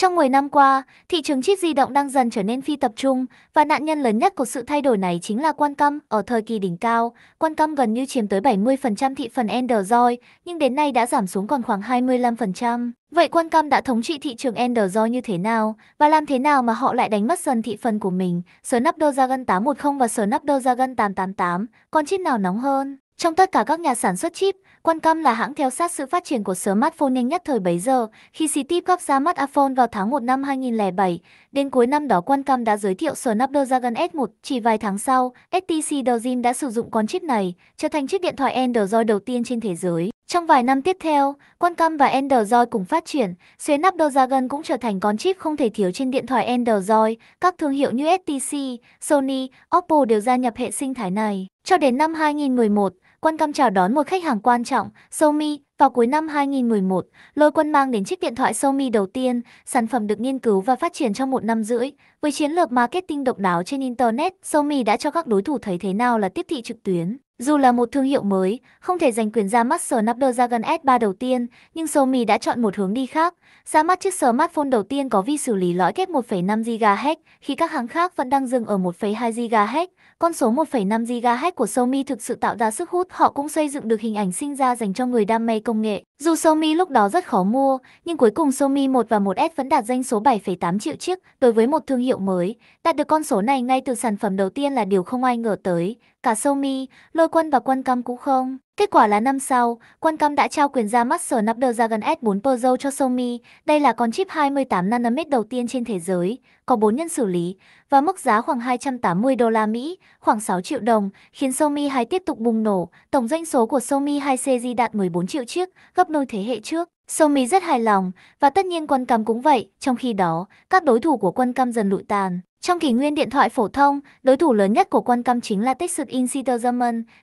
Trong 10 năm qua, thị trường chip di động đang dần trở nên phi tập trung và nạn nhân lớn nhất của sự thay đổi này chính là Qualcomm. Ở thời kỳ đỉnh cao, Qualcomm gần như chiếm tới 70% thị phần Android, nhưng đến nay đã giảm xuống còn khoảng 25%. Vậy Qualcomm đã thống trị thị trường Android như thế nào và làm thế nào mà họ lại đánh mất dần thị phần của mình, Snapdragon 810 và Snapdragon 888, còn chip nào nóng hơn? Trong tất cả các nhà sản xuất chip, Qualcomm là hãng theo sát sự phát triển của smartphone nhanh nhất thời bấy giờ. Khi Steve Jobs ra mắt iPhone vào tháng 1 năm 2007, đến cuối năm đó Qualcomm đã giới thiệu Snapdragon S1. Chỉ vài tháng sau, HTC Dozen đã sử dụng con chip này, trở thành chiếc điện thoại Android đầu tiên trên thế giới. Trong vài năm tiếp theo, Qualcomm và Android cùng phát triển, Snapdragon cũng trở thành con chip không thể thiếu trên điện thoại Android. Các thương hiệu như HTC, Sony, Oppo đều gia nhập hệ sinh thái này. Cho đến năm 2011, quan Cam chào đón một khách hàng quan trọng, Xiaomi. Vào cuối năm 2011, Lôi Quân mang đến chiếc điện thoại Xiaomi đầu tiên, sản phẩm được nghiên cứu và phát triển trong một năm rưỡi. Với chiến lược marketing độc đáo trên Internet, Xiaomi đã cho các đối thủ thấy thế nào là tiếp thị trực tuyến. Dù là một thương hiệu mới, không thể giành quyền ra mắt Snapdragon S3 đầu tiên, nhưng Xiaomi đã chọn một hướng đi khác, ra mắt chiếc smartphone đầu tiên có vi xử lý lõi kép 1,5 GHz, khi các hãng khác vẫn đang dừng ở 1,2 GHz. Con số 1,5 GHz của Xiaomi thực sự tạo ra sức hút, họ cũng xây dựng được hình ảnh sinh ra dành cho người đam mê công nghệ. Dù Xiaomi lúc đó rất khó mua, nhưng cuối cùng Xiaomi 1 và 1S vẫn đạt danh số 7,8 triệu chiếc đối với một thương hiệu mới. Đạt được con số này ngay từ sản phẩm đầu tiên là điều không ai ngờ tới cả sâu mi, lôi quân và quân cam cũng không. Kết quả là năm sau, quân cam đã trao quyền ra mắt sở nắp đờ ra gần S4 Pro cho Xiaomi. Đây là con chip 28 nanomet đầu tiên trên thế giới, có 4 nhân xử lý và mức giá khoảng 280 đô la Mỹ, khoảng 6 triệu đồng, khiến Xiaomi 2 tiếp tục bùng nổ. Tổng doanh số của Xiaomi 2 series đạt 14 triệu chiếc, gấp đôi thế hệ trước. Somi rất hài lòng, và tất nhiên quân cam cũng vậy, trong khi đó, các đối thủ của quân cam dần lụi tàn. Trong kỷ nguyên điện thoại phổ thông, đối thủ lớn nhất của quân cam chính là Texas Insider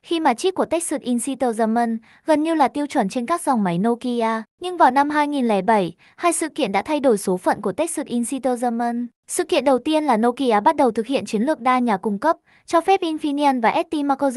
khi mà chip của Texas Insider gần như là tiêu chuẩn trên các dòng máy Nokia. Nhưng vào năm 2007, hai sự kiện đã thay đổi số phận của Texas Insider Sự kiện đầu tiên là Nokia bắt đầu thực hiện chiến lược đa nhà cung cấp, cho phép Infineon và ST Micro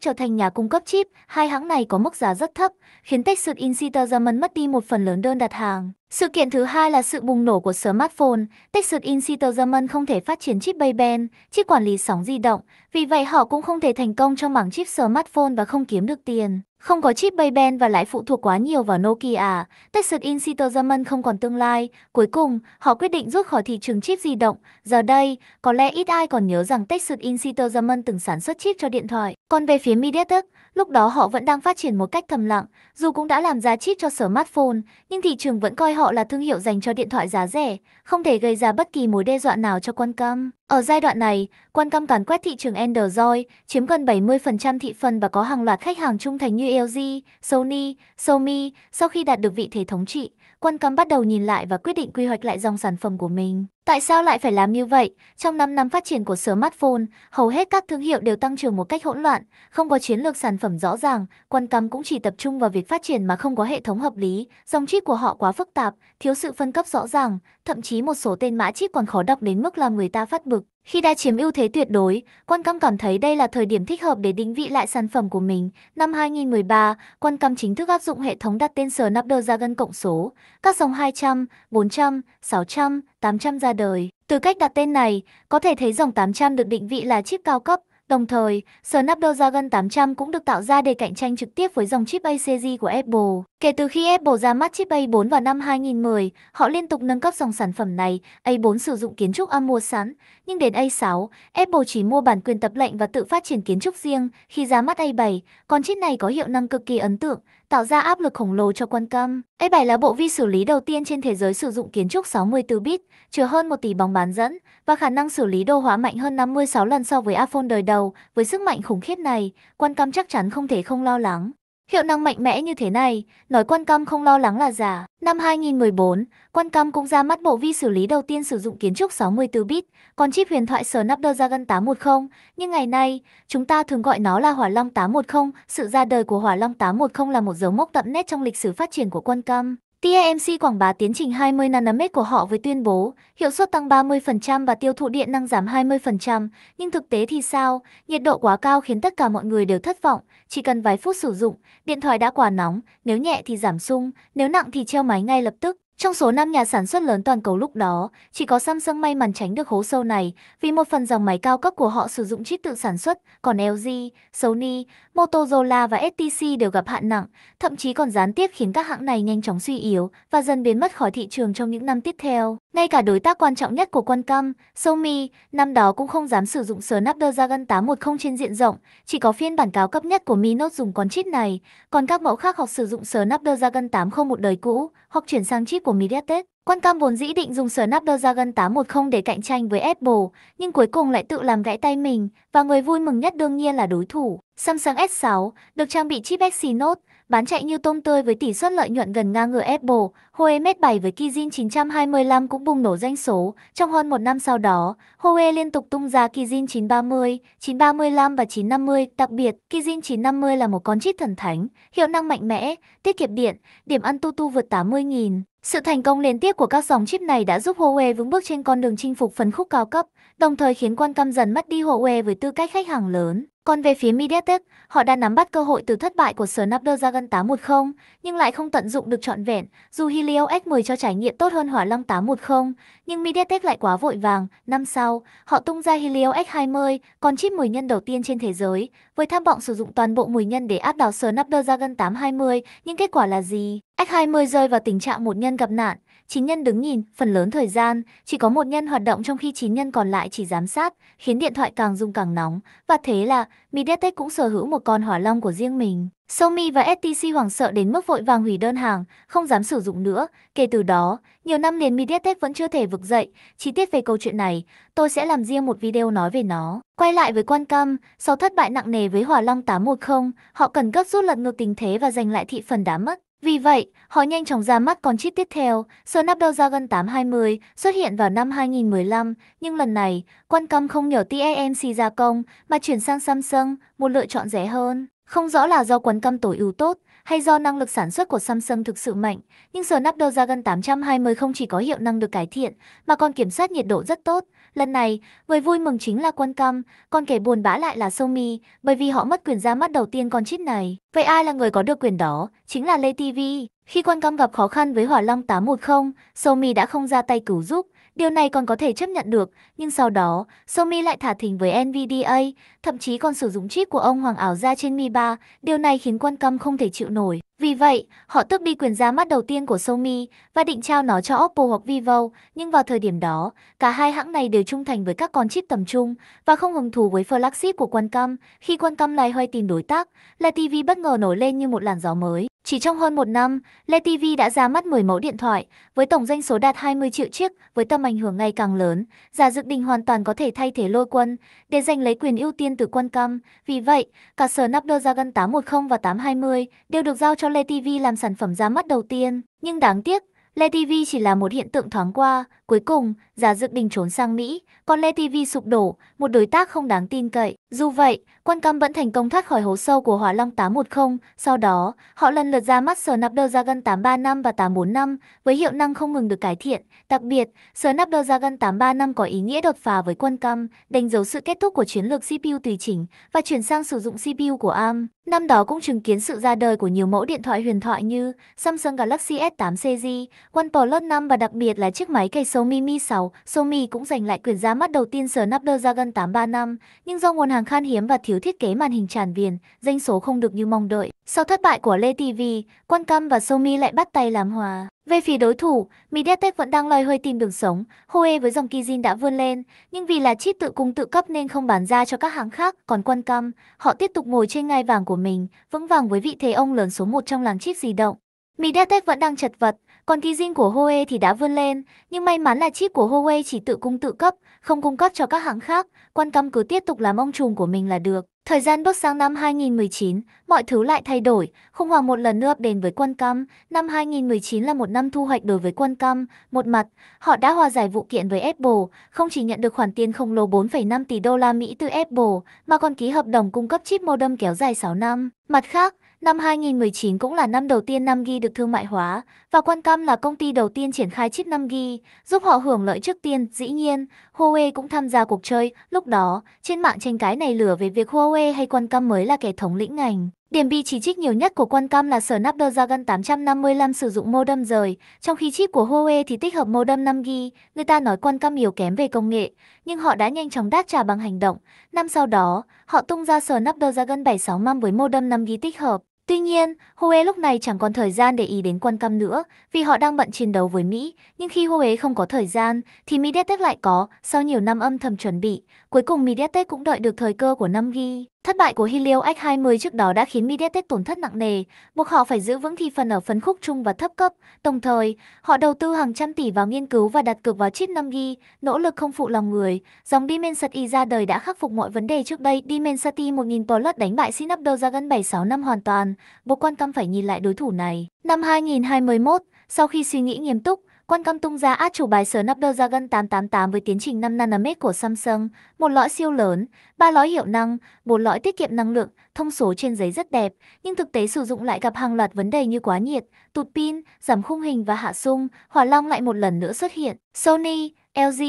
trở thành nhà cung cấp chip. Hai hãng này có mức giá rất thấp, khiến Texas Insider German mất đi một phần lớn đơn đặt hàng. Sự kiện thứ hai là sự bùng nổ của smartphone. Texas Insider German không thể phát triển chip Bayband, chip quản lý sóng di động, vì vậy họ cũng không thể thành công trong mảng chip smartphone và không kiếm được tiền. Không có chip Bayband và lại phụ thuộc quá nhiều vào Nokia, Texas Insider German không còn tương lai. Cuối cùng, họ quyết định rút khỏi thị trường chip di động. Giờ đây, có lẽ ít ai còn nhớ rằng Texas Insider Peter Zaman từng sản xuất chip cho điện thoại. Còn về phía MediaTek, lúc đó họ vẫn đang phát triển một cách thầm lặng, dù cũng đã làm ra chip cho smartphone, nhưng thị trường vẫn coi họ là thương hiệu dành cho điện thoại giá rẻ, không thể gây ra bất kỳ mối đe dọa nào cho Qualcomm. Ở giai đoạn này, quan tâm càn quét thị trường Android, chiếm gần 70% thị phần và có hàng loạt khách hàng trung thành như LG, Sony, Xiaomi. Sau khi đạt được vị thế thống trị, quan tâm bắt đầu nhìn lại và quyết định quy hoạch lại dòng sản phẩm của mình. Tại sao lại phải làm như vậy? Trong 5 năm phát triển của smartphone, hầu hết các thương hiệu đều tăng trưởng một cách hỗn loạn, không có chiến lược sản phẩm rõ ràng, quan tâm cũng chỉ tập trung vào việc phát triển mà không có hệ thống hợp lý, dòng chip của họ quá phức tạp, thiếu sự phân cấp rõ ràng, thậm chí một số tên mã chip còn khó đọc đến mức làm người ta phát bực lực. Khi đã chiếm ưu thế tuyệt đối, Quan Qualcomm cảm thấy đây là thời điểm thích hợp để định vị lại sản phẩm của mình. Năm 2013, Quan Qualcomm chính thức áp dụng hệ thống đặt tên nắp Snapdragon cộng số, các dòng 200, 400, 600, 800 ra đời. Từ cách đặt tên này, có thể thấy dòng 800 được định vị là chip cao cấp, Đồng thời, Snapdragon 800 cũng được tạo ra để cạnh tranh trực tiếp với dòng chip ACG của Apple. Kể từ khi Apple ra mắt chip A4 vào năm 2010, họ liên tục nâng cấp dòng sản phẩm này. A4 sử dụng kiến trúc âm mua sẵn, nhưng đến A6, Apple chỉ mua bản quyền tập lệnh và tự phát triển kiến trúc riêng khi ra mắt A7, con chip này có hiệu năng cực kỳ ấn tượng, tạo ra áp lực khổng lồ cho Qualcomm. A7 là bộ vi xử lý đầu tiên trên thế giới sử dụng kiến trúc 64 bit, chứa hơn 1 tỷ bóng bán dẫn và khả năng xử lý đồ hóa mạnh hơn 56 lần so với iPhone đời đầu. Với sức mạnh khủng khiếp này, Qualcomm chắc chắn không thể không lo lắng. Hiệu năng mạnh mẽ như thế này, nói quan cam không lo lắng là giả. Năm 2014, quan cam cũng ra mắt bộ vi xử lý đầu tiên sử dụng kiến trúc 64 bit, còn chip huyền thoại Snapdragon 810, nhưng ngày nay, chúng ta thường gọi nó là Hỏa Long 810. Sự ra đời của Hỏa Long 810 là một dấu mốc đậm nét trong lịch sử phát triển của quan cam. TMC quảng bá tiến trình 20 nanomet của họ với tuyên bố hiệu suất tăng 30% và tiêu thụ điện năng giảm 20%, nhưng thực tế thì sao? Nhiệt độ quá cao khiến tất cả mọi người đều thất vọng, chỉ cần vài phút sử dụng, điện thoại đã quá nóng, nếu nhẹ thì giảm sung, nếu nặng thì treo máy ngay lập tức. Trong số 5 nhà sản xuất lớn toàn cầu lúc đó, chỉ có Samsung may mắn tránh được hố sâu này vì một phần dòng máy cao cấp của họ sử dụng chip tự sản xuất, còn LG, Sony, Motorola và HTC đều gặp hạn nặng, thậm chí còn gián tiếp khiến các hãng này nhanh chóng suy yếu và dần biến mất khỏi thị trường trong những năm tiếp theo. Ngay cả đối tác quan trọng nhất của Qualcomm, Xiaomi, năm đó cũng không dám sử dụng Snapdragon 810 trên diện rộng, chỉ có phiên bản cao cấp nhất của Mi Note dùng con chip này, còn các mẫu khác hoặc sử dụng Snapdragon 801 đời cũ hoặc chuyển sang chip tích của MediaTek. Qualcomm vốn dĩ định dùng Snapdragon 810 để cạnh tranh với Apple, nhưng cuối cùng lại tự làm gãy tay mình, và người vui mừng nhất đương nhiên là đối thủ. Samsung S6, được trang bị chip Exynos, bán chạy như tôm tươi với tỷ suất lợi nhuận gần ngang ngửa Apple, Huawei Mate 7 với Kijin 925 cũng bùng nổ doanh số. Trong hơn một năm sau đó, Huawei liên tục tung ra Kijin 930, 935 và 950. Đặc biệt, Kijin 950 là một con chip thần thánh, hiệu năng mạnh mẽ, tiết kiệm điện, điểm ăn tu tu vượt 80.000. Sự thành công liên tiếp của các dòng chip này đã giúp Huawei vững bước trên con đường chinh phục phân khúc cao cấp, đồng thời khiến quan tâm dần mất đi Huawei với tư cách khách hàng lớn. Còn về phía Mediatek, họ đã nắm bắt cơ hội từ thất bại của Snapdragon 810 nhưng lại không tận dụng được trọn vẹn. Dù Helio X10 cho trải nghiệm tốt hơn Hỏa Long 810, nhưng Mediatek lại quá vội vàng. Năm sau, họ tung ra Helio X20, con chip 10 nhân đầu tiên trên thế giới, với tham vọng sử dụng toàn bộ 10 nhân để áp đảo Snapdragon 820, nhưng kết quả là gì? X20 rơi vào tình trạng một nhân gặp nạn, 9 nhân đứng nhìn, phần lớn thời gian, chỉ có một nhân hoạt động trong khi 9 nhân còn lại chỉ giám sát, khiến điện thoại càng rung càng nóng. Và thế là, Mediatek cũng sở hữu một con hỏa long của riêng mình. Xiaomi và STC hoảng sợ đến mức vội vàng hủy đơn hàng, không dám sử dụng nữa. Kể từ đó, nhiều năm liền Mediatek vẫn chưa thể vực dậy. Chi tiết về câu chuyện này, tôi sẽ làm riêng một video nói về nó. Quay lại với quan Cam, sau thất bại nặng nề với Hỏa Long 810, họ cần gấp rút lật ngược tình thế và giành lại thị phần đã mất. Vì vậy, họ nhanh chóng ra mắt con chip tiếp theo, Snapdragon 820, xuất hiện vào năm 2015, nhưng lần này, Qualcomm không nhờ TSMC gia công mà chuyển sang Samsung, một lựa chọn rẻ hơn. Không rõ là do Qualcomm tối ưu tốt hay do năng lực sản xuất của Samsung thực sự mạnh, nhưng Snapdragon 820 không chỉ có hiệu năng được cải thiện mà còn kiểm soát nhiệt độ rất tốt, Lần này, người vui mừng chính là Quân Căm, còn kẻ buồn bã lại là Sâu Mi, bởi vì họ mất quyền ra mắt đầu tiên con chip này. Vậy ai là người có được quyền đó? Chính là Lê TV. Khi Quân Căm gặp khó khăn với Hỏa Long 810, Sâu Mi đã không ra tay cứu giúp, Điều này còn có thể chấp nhận được, nhưng sau đó, Xiaomi lại thả thình với NVDA, thậm chí còn sử dụng chip của ông Hoàng Ảo ra trên Mi 3, điều này khiến quan tâm không thể chịu nổi. Vì vậy, họ tước đi quyền ra mắt đầu tiên của Xiaomi và định trao nó cho Oppo hoặc Vivo, nhưng vào thời điểm đó, cả hai hãng này đều trung thành với các con chip tầm trung và không hứng thú với flagship của Quan Cam. Khi Quan Cam lại hoay tìm đối tác, là TV bất ngờ nổi lên như một làn gió mới. Chỉ trong hơn một năm, Lê TV đã ra mắt 10 mẫu điện thoại, với tổng doanh số đạt 20 triệu chiếc, với tầm ảnh hưởng ngày càng lớn, Giả Dự định hoàn toàn có thể thay thế lôi quân, để giành lấy quyền ưu tiên từ quân cam. Vì vậy, cả sở Snapdragon 810 và 820 đều được giao cho Lê TV làm sản phẩm ra mắt đầu tiên. Nhưng đáng tiếc, Lê TV chỉ là một hiện tượng thoáng qua, cuối cùng giả dự định trốn sang Mỹ, còn Lê TV sụp đổ, một đối tác không đáng tin cậy. Dù vậy, Quan Cam vẫn thành công thoát khỏi hố sâu của Hỏa Long 810, sau đó, họ lần lượt ra mắt Snapdragon 835 và 845 với hiệu năng không ngừng được cải thiện. Đặc biệt, Snapdragon 835 có ý nghĩa đột phá với Quan Cam, đánh dấu sự kết thúc của chiến lược CPU tùy chỉnh và chuyển sang sử dụng CPU của ARM. Năm đó cũng chứng kiến sự ra đời của nhiều mẫu điện thoại huyền thoại như Samsung Galaxy S8 CG, OnePlus 5 và đặc biệt là chiếc máy cây Xiaomi Mi 6 vào, Xiaomi cũng giành lại quyền ra mắt đầu tiên Snapdragon 835, nhưng do nguồn hàng khan hiếm và thiếu thiết kế màn hình tràn viền, doanh số không được như mong đợi. Sau thất bại của Lê TV, Qualcomm và Xiaomi lại bắt tay làm hòa. Về phía đối thủ, MediaTek vẫn đang loay hoay tìm đường sống, Huawei với dòng Kijin đã vươn lên, nhưng vì là chip tự cung tự cấp nên không bán ra cho các hãng khác, còn Qualcomm, họ tiếp tục ngồi trên ngai vàng của mình, vững vàng với vị thế ông lớn số 1 trong làng chip di động. MediaTek vẫn đang chật vật, còn ký dinh của Huawei thì đã vươn lên, nhưng may mắn là chip của Huawei chỉ tự cung tự cấp, không cung cấp cho các hãng khác, quan tâm cứ tiếp tục làm ông trùm của mình là được. Thời gian bước sang năm 2019, mọi thứ lại thay đổi, khủng hoảng một lần nữa đến với quân cam. Năm 2019 là một năm thu hoạch đối với quân cam. Một mặt, họ đã hòa giải vụ kiện với Apple, không chỉ nhận được khoản tiền khổng lồ 4,5 tỷ đô la Mỹ từ Apple, mà còn ký hợp đồng cung cấp chip modem kéo dài 6 năm. Mặt khác, Năm 2019 cũng là năm đầu tiên 5G được thương mại hóa và quan tâm là công ty đầu tiên triển khai chip 5G, giúp họ hưởng lợi trước tiên. Dĩ nhiên, Huawei cũng tham gia cuộc chơi. Lúc đó, trên mạng tranh cái này lửa về việc Huawei hay quan tâm mới là kẻ thống lĩnh ngành. Điểm bị chỉ trích nhiều nhất của Qualcomm là Snapdragon 855 sử dụng modem rời, trong khi chip của Huawei thì tích hợp modem 5G. Người ta nói Qualcomm yếu kém về công nghệ, nhưng họ đã nhanh chóng đáp trả bằng hành động. Năm sau đó, họ tung ra Snapdragon 760 với modem 5G tích hợp. Tuy nhiên, Huế lúc này chẳng còn thời gian để ý đến quân cam nữa, vì họ đang bận chiến đấu với Mỹ. Nhưng khi Huế không có thời gian, thì Mediatek lại có, sau nhiều năm âm thầm chuẩn bị. Cuối cùng Mediatek cũng đợi được thời cơ của năm ghi. Thất bại của Helio X20 trước đó đã khiến Mediatek tổn thất nặng nề, buộc họ phải giữ vững thị phần ở phân khúc trung và thấp cấp. Đồng thời, họ đầu tư hàng trăm tỷ vào nghiên cứu và đặt cược vào chip 5G, nỗ lực không phụ lòng người. Dòng Dimensity ra đời đã khắc phục mọi vấn đề trước đây. Dimensity 1000 Plus đánh bại Snapdragon 76 năm hoàn toàn, Bộ quan tâm phải nhìn lại đối thủ này. Năm 2021, sau khi suy nghĩ nghiêm túc, Quan Cam tung ra át chủ bài Snapdragon 888 với tiến trình 5 nanomet của Samsung, một lõi siêu lớn, ba lõi hiệu năng, một lõi tiết kiệm năng lượng, thông số trên giấy rất đẹp, nhưng thực tế sử dụng lại gặp hàng loạt vấn đề như quá nhiệt, tụt pin, giảm khung hình và hạ sung, hỏa long lại một lần nữa xuất hiện. Sony, LG,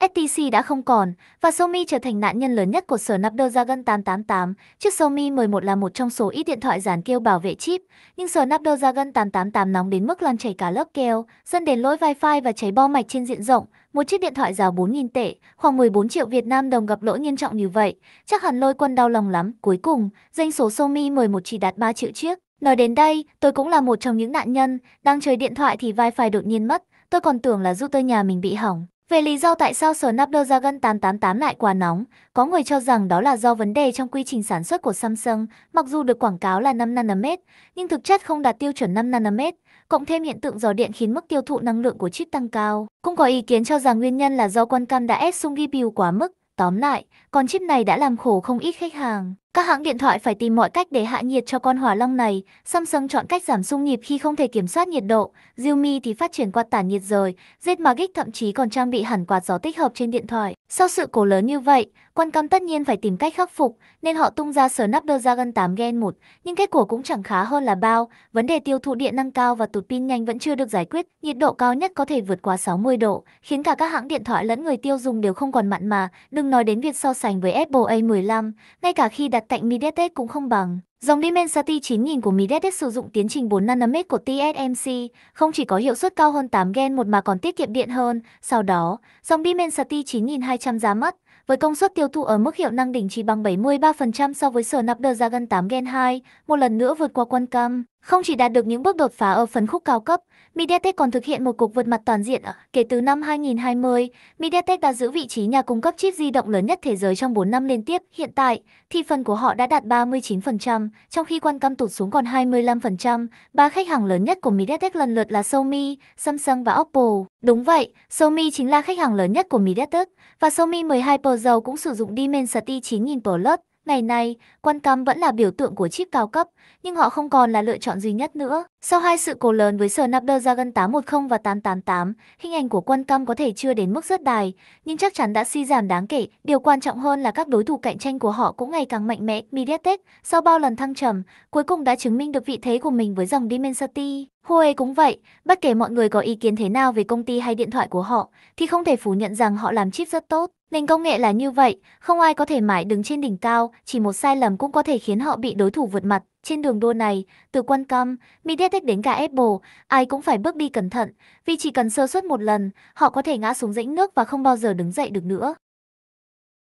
HTC đã không còn và Xiaomi trở thành nạn nhân lớn nhất của sở Snapdragon 888. Chiếc Xiaomi 11 là một trong số ít điện thoại dàn kêu bảo vệ chip, nhưng sở Snapdragon 888 nóng đến mức lan chảy cả lớp keo, dẫn đến lỗi wifi và cháy bo mạch trên diện rộng. Một chiếc điện thoại giá 4.000 tệ, khoảng 14 triệu Việt Nam đồng gặp lỗi nghiêm trọng như vậy, chắc hẳn lôi quân đau lòng lắm. Cuối cùng, doanh số Xiaomi 11 chỉ đạt 3 triệu chiếc. Nói đến đây, tôi cũng là một trong những nạn nhân, đang chơi điện thoại thì wifi đột nhiên mất, tôi còn tưởng là router nhà mình bị hỏng. Về lý do tại sao Snapdragon 888 lại quá nóng, có người cho rằng đó là do vấn đề trong quy trình sản xuất của Samsung, mặc dù được quảng cáo là 5 nanomet, nhưng thực chất không đạt tiêu chuẩn 5 nanomet, cộng thêm hiện tượng giò điện khiến mức tiêu thụ năng lượng của chip tăng cao. Cũng có ý kiến cho rằng nguyên nhân là do Qualcomm đã ép sung GPU quá mức, tóm lại, con chip này đã làm khổ không ít khách hàng. Các hãng điện thoại phải tìm mọi cách để hạ nhiệt cho con hỏa long này. Samsung chọn cách giảm xung nhịp khi không thể kiểm soát nhiệt độ. Xiaomi thì phát triển quạt tản nhiệt rồi. Zmagic thậm chí còn trang bị hẳn quạt gió tích hợp trên điện thoại. Sau sự cố lớn như vậy, quan cam tất nhiên phải tìm cách khắc phục, nên họ tung ra Snapdragon 8 Gen 1, nhưng kết quả cũng chẳng khá hơn là bao. Vấn đề tiêu thụ điện năng cao và tụt pin nhanh vẫn chưa được giải quyết. Nhiệt độ cao nhất có thể vượt qua 60 độ, khiến cả các hãng điện thoại lẫn người tiêu dùng đều không còn mặn mà. Đừng nói đến việc so sánh với Apple A15, ngay cả khi đặt cạnh mi cũng không bằng. Dòng Dimensity 9000 của MediaTek sử dụng tiến trình 4 nanomet của TSMC, không chỉ có hiệu suất cao hơn 8 Gen 1 mà còn tiết kiệm điện hơn. Sau đó, dòng Dimensity 9200 ra mắt, với công suất tiêu thụ ở mức hiệu năng đỉnh chỉ bằng 73% so với sở nạp ra gần 8 Gen 2, một lần nữa vượt qua Qualcomm. Không chỉ đạt được những bước đột phá ở phân khúc cao cấp, MediaTek còn thực hiện một cuộc vượt mặt toàn diện. Kể từ năm 2020, MediaTek đã giữ vị trí nhà cung cấp chip di động lớn nhất thế giới trong 4 năm liên tiếp. Hiện tại, thị phần của họ đã đạt 39% trong khi quan cam tụt xuống còn 25%. Ba khách hàng lớn nhất của MediaTek lần lượt là Xiaomi, Samsung và Oppo. Đúng vậy, Xiaomi chính là khách hàng lớn nhất của MediaTek và Xiaomi 12 Pro Pro cũng sử dụng Dimensity 9000 Plus. Ngày nay, quan cam vẫn là biểu tượng của chip cao cấp, nhưng họ không còn là lựa chọn duy nhất nữa. Sau hai sự cố lớn với Snapdragon 810 và 888, hình ảnh của quân Qualcomm có thể chưa đến mức rớt đài, nhưng chắc chắn đã suy giảm đáng kể. Điều quan trọng hơn là các đối thủ cạnh tranh của họ cũng ngày càng mạnh mẽ. MediaTek, sau bao lần thăng trầm, cuối cùng đã chứng minh được vị thế của mình với dòng Dimensity. Huawei cũng vậy, bất kể mọi người có ý kiến thế nào về công ty hay điện thoại của họ, thì không thể phủ nhận rằng họ làm chip rất tốt. Nền công nghệ là như vậy, không ai có thể mãi đứng trên đỉnh cao, chỉ một sai lầm cũng có thể khiến họ bị đối thủ vượt mặt. Trên đường đua này, từ quan Cam, Mediatek đến cả Apple, ai cũng phải bước đi cẩn thận, vì chỉ cần sơ suất một lần, họ có thể ngã xuống rãnh nước và không bao giờ đứng dậy được nữa.